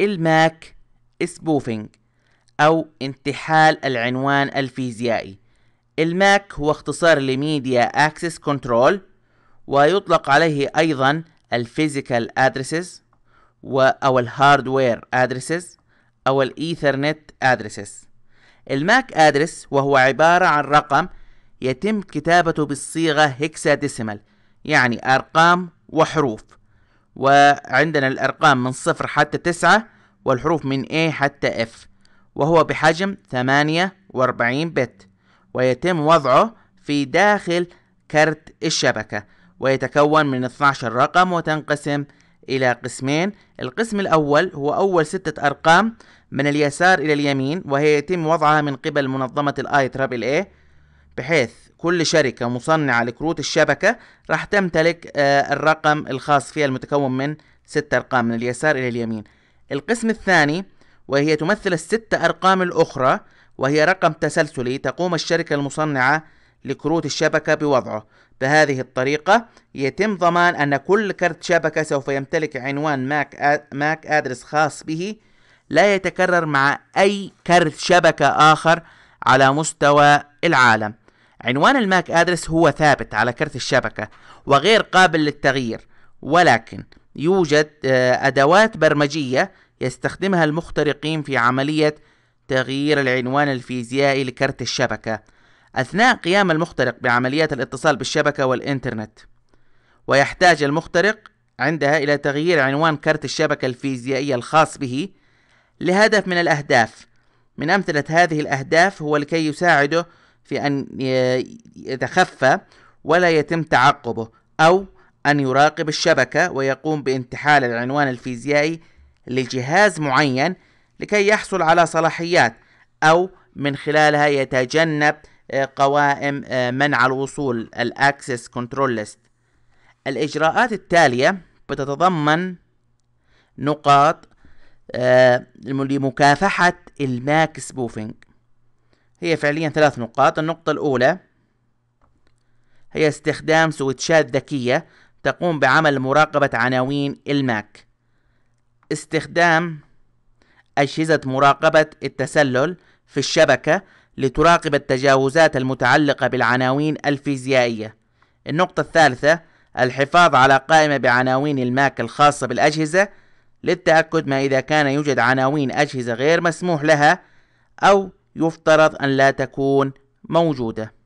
الماك سبوفينج أو انتحال العنوان الفيزيائي الماك هو اختصار لميديا اكسس كنترول ويطلق عليه أيضا الفيزيكال ادرسز أو الهاردوير ادرسز أو الايثرنت ادرسز الماك ادرس وهو عبارة عن رقم يتم كتابته بالصيغة هكساديسيمال يعني أرقام وحروف وعندنا الأرقام من صفر حتى تسعة والحروف من A حتى F وهو بحجم ثمانية وأربعين بت ويتم وضعه في داخل كرت الشبكة ويتكون من 12 رقم وتنقسم إلى قسمين القسم الأول هو أول ستة أرقام من اليسار إلى اليمين وهي يتم وضعها من قبل منظمة الاي ترابل اي بحيث كل شركة مصنعة لكروت الشبكة راح تمتلك آه، الرقم الخاص فيها المتكون من ست أرقام من اليسار إلى اليمين القسم الثاني وهي تمثل الست أرقام الأخرى وهي رقم تسلسلي تقوم الشركة المصنعة لكروت الشبكة بوضعه بهذه الطريقة يتم ضمان أن كل كرت شبكة سوف يمتلك عنوان ماك, آد... ماك أدرس خاص به لا يتكرر مع أي كرت شبكة آخر على مستوى العالم عنوان الماك ادرس هو ثابت على كرت الشبكة وغير قابل للتغيير ولكن يوجد آه، أدوات برمجية يستخدمها المخترقين في عملية تغيير العنوان الفيزيائي لكرت الشبكة أثناء قيام المخترق بعمليات الاتصال بالشبكة والإنترنت ويحتاج المخترق عندها إلى تغيير عنوان كرت الشبكة الفيزيائية الخاص به لهدف من الأهداف من أمثلة هذه الأهداف هو لكي يساعده في أن يتخفى ولا يتم تعقبه أو أن يراقب الشبكة ويقوم بانتحال العنوان الفيزيائي لجهاز معين لكي يحصل على صلاحيات أو من خلالها يتجنب آه، قوائم آه، منع الوصول الاكسس كنترول ليست الاجراءات التاليه بتتضمن نقاط آه، لمكافحه الماك سبوفينج هي فعليا ثلاث نقاط النقطة الأولى هي استخدام سويتشات ذكية تقوم بعمل مراقبة عناوين الماك استخدام أجهزة مراقبة التسلل في الشبكة لتراقب التجاوزات المتعلقة بالعناوين الفيزيائية النقطة الثالثة الحفاظ على قائمة بعناوين الماك الخاصة بالأجهزة للتأكد ما إذا كان يوجد عناوين أجهزة غير مسموح لها أو يفترض أن لا تكون موجودة